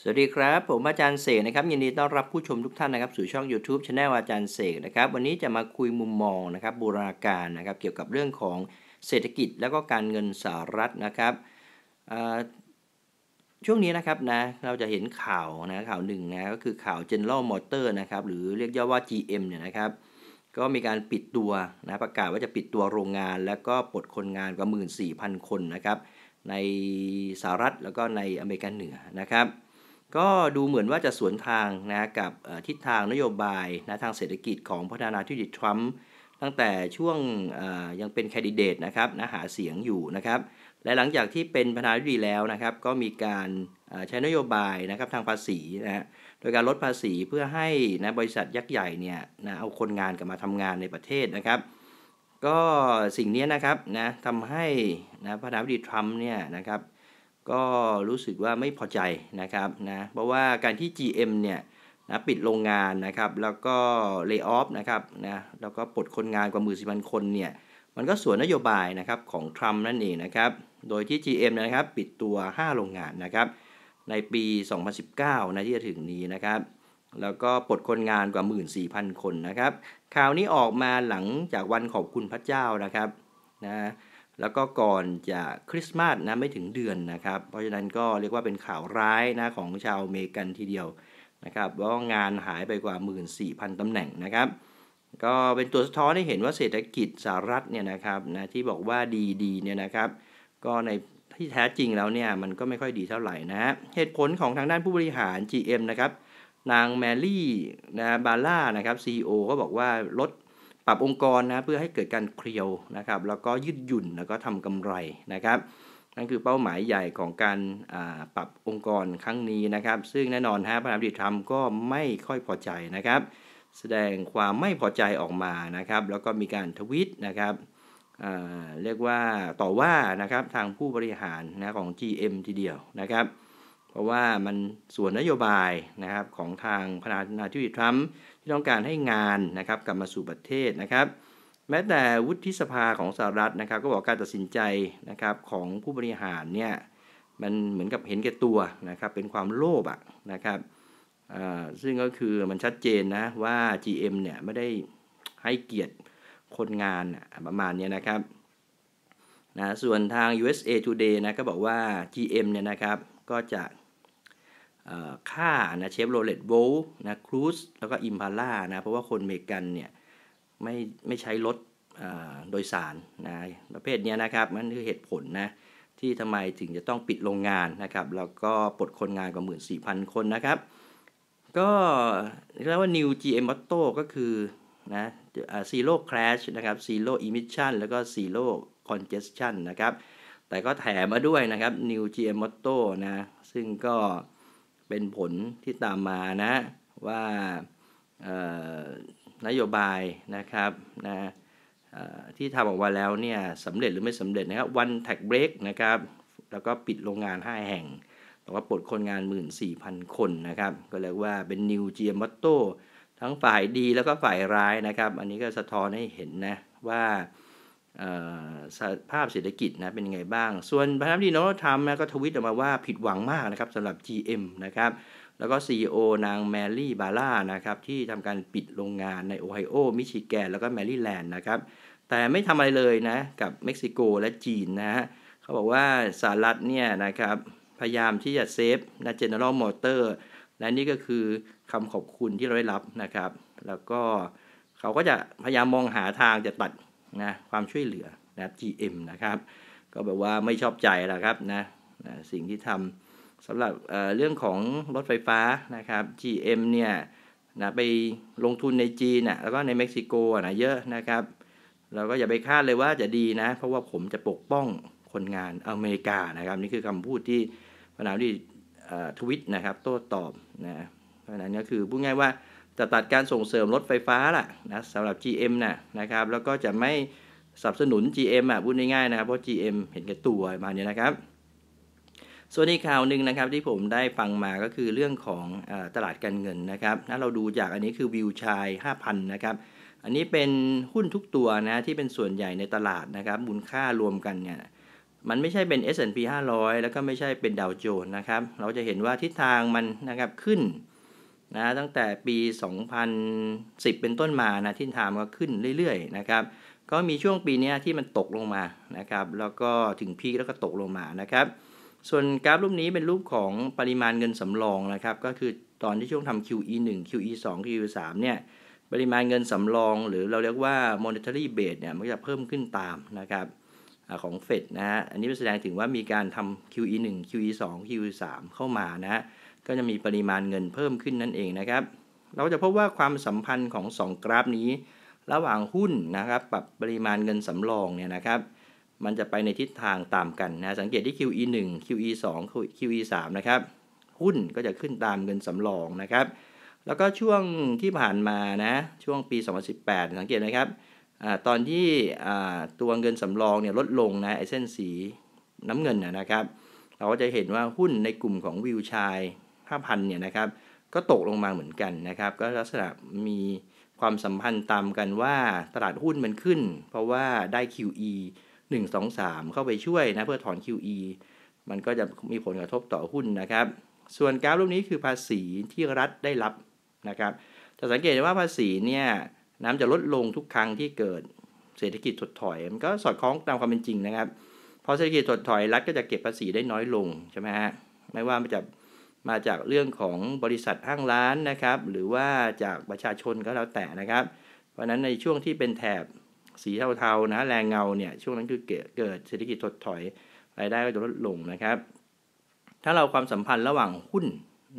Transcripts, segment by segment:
สวัสดีครับผมอาจารย์เสกนะครับยินดีต้อนรับผู้ชมทุกท่านนะครับสู่ช่อง YouTube c h anel อาจารย์เสกนะครับวันนี้จะมาคุยมุมมองนะครับบูราการนะครับ เกี่ยวกับเรื่องของเศรษฐกิจแล้วก็การเงินสหรัฐนะครับช่วงนี้นะครับนะเราจะเห็นข่าวนะข่าวหนึ่งนะก็คือข่าว General Motor นะครับหรือเรียกย่อว่า GM เนี่ยนะครับ ก็มีการปิดตัวนะประกาศว่าจะปิดตัวโรงงานแล้วก็ปลดคนงานกว่า 14,000 คนนะครับ ในสหรัฐแล้วก็ในอเมริกาเหนือนะครับก็ดูเหมือนว่าจะสวนทางนะกับทิศทางนโยบายนะทางเศรษฐกิจของประธานาธิบดีทรัมป์ตั้งแต่ช่วงยังเป็นแคดิเดตนะครับนะหาเสียงอยู่นะครับ และหลังจากที่เป็นประธานาธิบดีแล้วนะครับ ก็มีการใช้นโยบายนะครับทางภาษีนะโดยการลดภาษีเพื่อให้นะบริษัทยักษ์ใหญ่เนี่ยนะเอาคนงานกลับมาทำงานในประเทศนะครับ ก็สิ่งนี้นะครับนะทำให้นะประธานาธิบดีทรัมป์เนี่ยนะครับก็รู้สึกว่าไม่พอใจนะครับนะเพราะว่าการที่ GM เนี่ยนะปิดโรงงานนะครับ แล้วก็เลิกออฟนะครับนะแล้วก็ปลดคนงานกว่าหมื่นสิบพันคนเนี่ย มันก็สวนนโยบายนะครับของ ทรัมป์นั่นเองนะครับ โดยที่ GM นะครับปิดตัว 5โรงงานนะครับ ในปี 2019นะที่จะถึงนี้นะครับ แล้วก็ปลดคนงานกว่า 14,000คนนะครับข่าวนี้ออกมาหลังจากวันขอบคุณพระเจ้านะครับนะแล้วก็ก่อนจะคริสต์มาสนะไม่ถึงเดือนนะครับเพราะฉะนั้นก็เรียกว่าเป็นข่าวร้ายนะของชาวอเมริกันทีเดียวนะครับว่างานหายไปกว่า 14,000ตำแหน่งนะครับก็เป็นตัวสะท้อนให้เห็นว่าเศรษฐกิจสหรัฐเนี่ยนะครับนะที่บอกว่าดีดีเนี่ยนะครับก็ในที่แท้จริงแล้วเนี่ยมันก็ไม่ค่อยดีเท่าไหร่นะเหตุผลของทางด้านผู้บริหาร GM นะครับนางแมรี่นะบาร่านะครับ CEO ก็บอกว่าลดปรับองค์กรนะเพื่อให้เกิดการเคลียวนะครับ แล้วก็ยืดหยุ่นแล้วก็ทำกำไรนะครับ นั่นคือเป้าหมายใหญ่ของการปรับองค์กรครั้งนี้นะครับ ซึ่งแน่นอนฮะประธานาิดทรัมก็ไม่ค่อยพอใจนะครับ แสดงความไม่พอใจออกมานะครับ แล้วก็มีการทวิตนะครับเรียกว่าต่อว่านะครับทางผู้บริหารนะของ GM ทีเดียวนะครับราะว่ามันส่วนนโยบายนะครับของทางประธานาธิบดีทรัมป์ที่ต้องการให้งานนะครับกลับมาสู่ประเทศนะครับ แม้แต่วุฒิสภาของสหรัฐนะครับ ก็บอกการตัดสินใจนะครับของผู้บริหารเนี่ยมันเหมือนกับเห็นแก่ตัวนะครับเป็นความโลภอะนะครับซึ่งก็คือมันชัดเจนนะว่า GM เนี่ยไม่ได้ให้เกียรติคนงานประมาณนี้นะครับนะส่วนทาง USA Today นะก็บอกว่า GM เนี่ยนะครับก็จะค่า นะ เชฟโรเลตโวลนะ ครูซแล้วก็ อิมพาร่านะ เพราะว่าคนเมกันเนี่ย ไม่ไม่ใช้รถโดยสาร นะ ประเภทนี้นะครับ มันคือเหตุผลนะ ที่ทำไมถึงจะต้องปิดโรงงานนะครับ แล้วก็ปลดคนงานกว่า14,000 คนนะครับ ก็เรียกว่า New GM Motto ก็คือนะ Zero Crash นะครับ Zero Emission แล้วก็ Zero Congestion นะครับ แต่ก็แถมมาด้วยนะครับ New GM Motto นะซึ่งก็เป็นผลที่ตามมานะว่านโยบายนะครับนะที่ทำออกมาแล้วเนี่ยสำเร็จหรือไม่สำเร็จนะครับวันแท็กเบรกนะครับแล้วก็ปิดโรงงาน 5 แห่งแต่ว่าปลดคนงาน 14,000 คนนะครับก็เรียกว่าเป็นนิวเจียมวัตโตทั้งฝ่ายดีแล้วก็ฝ่ายร้ายนะครับ อันนี้ก็สะท้อนให้เห็นนะว่าภาพเศรษฐกิจนะเป็นยังไงบ้าง ส่วนประธานดีโนทรัมนะก็ทวิตออกมาว่าผิดหวังมากนะครับสำหรับ GM นะครับแล้วก็ CEO นางแมรี่บาร่านะครับที่ทำการปิดโรงงานในโอไฮโอมิชิแกนแล้วก็แมรี่แลนด์นะครับแต่ไม่ทำอะไรเลยนะกับเม็กซิโกและจีนนะฮะเขาบอกว่าสหรัฐเนี่ยนะครับพยายามที่จะเซฟนะเจเนอรลมอเตอร์และนี่ก็คือคำขอบคุณที่เราได้รับนะครับ แล้วก็เขาก็จะพยายามมองหาทางจะตัดนะความช่วยเหลือนะครับ GM นะครับก็แบบว่าไม่ชอบใจแล้วครับนะนะสิ่งที่ทำสำหรับเเรื่องของรถไฟฟ้านะครับ GM เนี่ยนะไปลงทุนในจีนนะแล้วก็ในเม็กซิโกนะเยอะนะครับ เราก็อย่าไปคาดเลยว่าจะดีนะ เพราะว่าผมจะปกป้องคนงานอเมริกานะครับนี่คือคำพูดที่พนาที่ทวิตนะครับโต้ตอบนะเพราะนั้นก็คือพูดง่ายว่าจะตัดการส่งเสริมรถไฟฟ้าล่ะนะสำหรับ GM นะนะครับแล้วก็จะไม่สนับสนุน GM อ่ะพูดง่ายๆนะครับ เพราะ GM เห็นแก่ตัวมาเนี่ยนะครับ ส่วนอีกข่าวหนึ่งนะครับที่ผมได้ฟังมาก็คือเรื่องของอตลาดการเงินนะครับนะเราดูจากอันนี้คือวิวชาย 5,000 นะครับ อันนี้เป็นหุ้นทุกตัวนะที่เป็นส่วนใหญ่ในตลาดนะครับมูลค่ารวมกันเนี่ยมันไม่ใช่เป็น S&P 500 แล้วก็ไม่ใช่เป็นดาวโจนส์นะครับเราจะเห็นว่าทิศทางมันนะครับขึ้นนะตั้งแต่ปี 2010 เป็นต้นมา นะทิ่ทามก็ขึ้นเรื่อยๆ นะครับ ก็มีช่วงปีนี้ที่มันตกลงมา นะครับ แล้วก็ถึงพีคแล้วก็ตกลงมา นะครับ ส่วนกราฟรูปนี้เป็นรูปของปริมาณเงินสำรองนะครับ ก็คือตอนที่ช่วงทำ QE 1 QE 2 QE 3เนี่ย ปริมาณเงินสำรองหรือเราเรียกว่า monetary base เนี่ย มันจะเพิ่มขึ้นตามนะครับของเฟดนะฮะ อันนี้แสดงถึงว่ามีการทำ QE 1 QE 2 QE 3เข้ามานะฮะก็จะมีปริมาณเงินเพิ่มขึ้นนั่นเองนะครับ เราจะพบว่าความสัมพันธ์ของ 2 กราฟนี้ ระหว่างหุ้นนะครับปรับปริมาณเงินสำรองเนี่ยนะครับ มันจะไปในทิศทางตามกันนะสังเกตที่ QE 1 QE 2 QE 3นะครับหุ้นก็จะขึ้นตามเงินสำรองนะครับแล้วก็ช่วงที่ผ่านมานะช่วงปี 2018 สังเกตนะครับอตอนที่ตัวเงินสำรองเนี่ยลดลงนะไอเส้นสีน้ำเงินนะครับ เราก็จะเห็นว่าหุ้นในกลุ่มของวิวชาย5,000 เนี่ยนะครับ ก็ตกลงมาเหมือนกันนะครับ ก็ลักษณะมีความสัมพันธ์ตามกันว่าตลาดหุ้นมันขึ้น เพราะว่าได้ QE 1 2 3 เข้าไปช่วยนะ เพื่อถอน QE มันก็จะมีผลกระทบต่อหุ้นนะครับ ส่วนกราฟรูปนี้คือภาษีที่รัฐได้รับนะครับจะสังเกตว่าภาษีเนี่ย น้ำจะลดลงทุกครั้งที่เกิดเศรษฐกิจถดถอยมันก็สอดคล้องตามความเป็นจริงนะครับพอเศรษฐกิจถดถอยรัฐก็จะเก็บภาษีได้น้อยลงใช่ไหมฮะไม่ว่ามันจะมาจากเรื่องของบริษัทห้างร้านนะครับหรือว่าจากประชาชนก็แล้วแต่นะครับ เพราะนั้นในช่วงที่เป็นแถบสีเทาๆนะแรงเงาเนี่ยช่วงนั้นคือเกิดเศรษฐกิจถดถอยรายได้ก็จะลดลงนะครับ ถ้าเราความสัมพันธ์ระหว่างหุ้น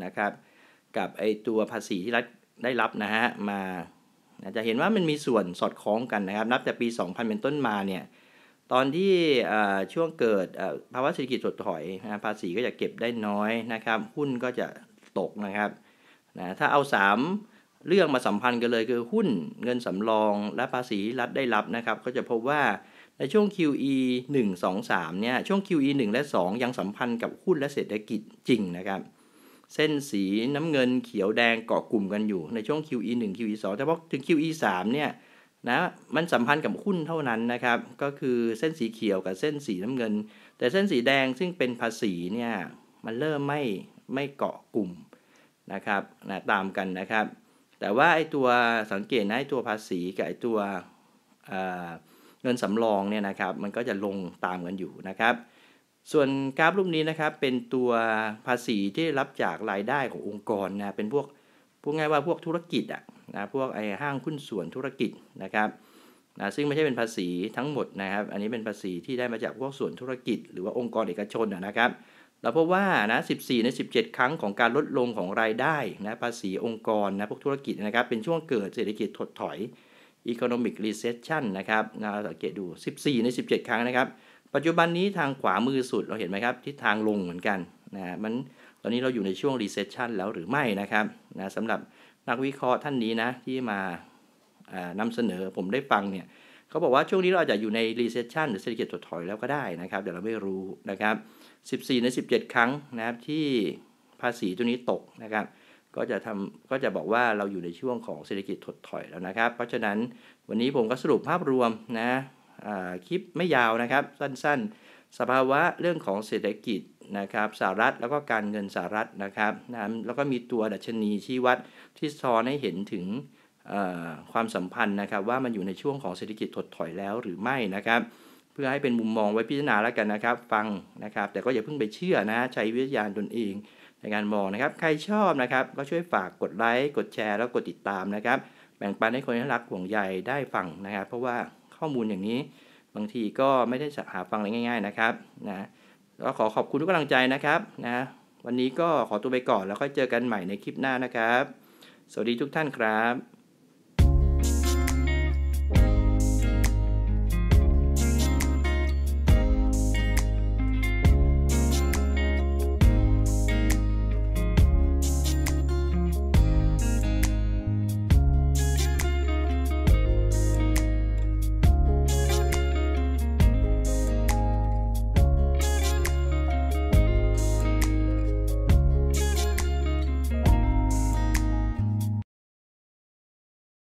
นะครับกับไอตัวภาษีที่รัฐได้รับนะฮะมาจะเห็นว่ามันมีส่วนสอดคล้องกันนะครับ นับแต่ปี 2000 เป็นต้นมาเนี่ยตอนที่ช่วงเกิดภาวะเศรษฐกิจถดถอยนะภาษีก็จะเก็บได้น้อยนะครับ หุ้นก็จะตกนะครับนะถ้าเอา 3 เรื่องมาสัมพันธ์กันเลยคือหุ้นเงินสำรองและภาษีรัฐได้รับนะครับ ก็จะพบว่าในช่วง QE 1 2 3 เนี่ย ช่วง QE 1 และ 2 ยังสัมพันธ์กับหุ้นและเศรษฐกิจจริงนะครับ เส้นสีน้ำเงินเขียวแดงเกาะกลุ่มกันอยู่ในช่วง QE 1 QE 2แต่พอถึง QE 3เนี่ยนะมันสัมพันธ์กับหุ้นเท่านั้นนะครับ ก็คือเส้นสีเขียวกับเส้นสีน้ำเงิน แต่เส้นสีแดงซึ่งเป็นภาษีเนี่ยมันเริ่มไม่ไม่เกาะกลุ่มนะครับนะตามกันนะครับ แต่ว่าไอ้ตัวสังเกตนะไอ้ตัวภาษีกับไอ้ตัวเงินสำรองเนี่ยนะครับ มันก็จะลงตามกันอยู่นะครับ ส่วนกราฟรูปนี้นะครับเป็นตัวภาษีที่รับจากรายได้ขององค์กรนะเป็นพวกพูดง่ายว่าพวกธุรกิจอ่ะนะพวกไอ้ห้างหุ้นส่วนธุรกิจนะครับนะซึ่งไม่ใช่เป็นภาษีทั้งหมดนะครับ อันนี้เป็นภาษีที่ได้มาจากพวกส่วนธุรกิจ หรือว่าองค์กรเอกชนนะครับเราพบว่านะ 14 ใน 17 ครั้งของการลดลงของรายได้นะภาษีองค์กรนะพวกธุรกิจนะครับ เป็นช่วงเกิดเศรษฐกิจถดถอย economic recession นะครับนะสังเกตดู 14 ใน 17 ครั้งนะครับ ปัจจุบันนี้ทางขวามือสุดเราเห็นไหมครับทิศทางลงเหมือนกันนะมันตอนนี้เราอยู่ในช่วง recession แล้วหรือไม่นะครับนะสำหรับนักวิเคราะห์ท่านนี้นะที่มานำเสนอผมได้ฟังเนี่ยเขาบอกว่าช่วงนี้เราอาจจะอยู่ใน recession หรือเศรษฐกิจถดถอยแล้วก็ได้นะครับเดี๋ยวเราไม่รู้นะครับ14ใน 17 ครั้งนะครับที่ภาษีตัวนี้ตกนะครับก็จะทำก็จะบอกว่าเราอยู่ในช่วงของเศรษฐกิจถดถอยแล้วนะครับ เพราะฉะนั้นวันนี้ผมก็สรุปภาพรวมนะคลิปไม่ยาวนะครับ สั้นๆสภาวะเรื่องของเศรษฐกิจนะครับสหรัฐแล้วก็การเงินสหรัฐนะครับนะแล้วก็มีตัวดัชนีชี้วัดที่ซอให้เห็นถึงความสัมพันธ์นะครับ ว่ามันอยู่ในช่วงของเศรษฐกิจถดถอยแล้วหรือไม่นะครับ เพื่อให้เป็นมุมมองไว้พิจารณาแล้วกันนะครับ ฟังนะครับ แต่ก็อย่าเพิ่งไปเชื่อนะใช้วิทยาณตนเอง ในการมองนะครับใครชอบนะครับก็ช่วยฝากกดไลค์กดแชร์แล้วกดติดตามนะครับ แบ่งปันให้คนที่รักห่วงใยได้ฟังนะครับเพราะว่าข้อมูลอย่างนี้บางทีก็ไม่ได้หาฟังอะไรง่ายๆนะครับนะก็ขอขอบคุณทุกกำลังใจนะครับนะวันนี้ก็ขอตัวไปก่อนแล้วค่อยเจอกันใหม่ในคลิปหน้านะครับ สวัสดีทุกท่านครับ